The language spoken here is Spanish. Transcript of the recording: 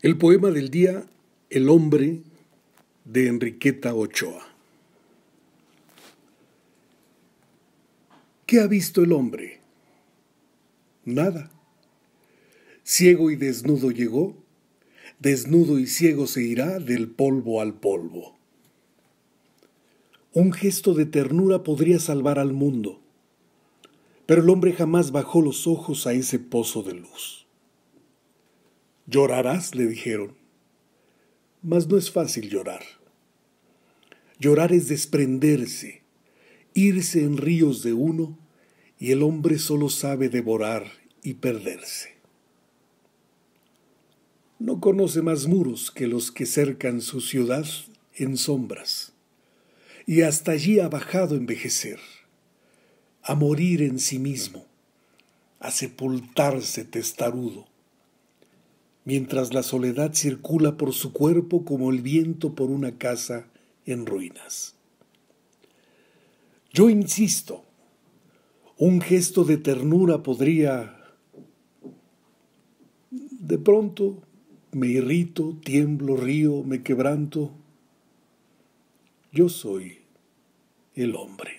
El poema del día, El hombre, de Enriqueta Ochoa. ¿Qué ha visto el hombre? Nada. Ciego y desnudo llegó, desnudo y ciego se irá del polvo al polvo. Un gesto de ternura podría salvar al mundo, pero el hombre jamás bajó los ojos a ese pozo de luz. Llorarás, le dijeron. Mas no es fácil llorar. Llorar es desprenderse, irse en ríos de uno, y el hombre solo sabe devorar y perderse. No conoce más muros que los que cercan su ciudad en sombras, y hasta allí ha bajado a envejecer, a morir en sí mismo, a sepultarse testarudo mientras la soledad circula por su cuerpo como el viento por una casa en ruinas. Yo insisto, un gesto de ternura podría... De pronto me irrito, tiemblo, río, me quebranto. Yo soy el hombre.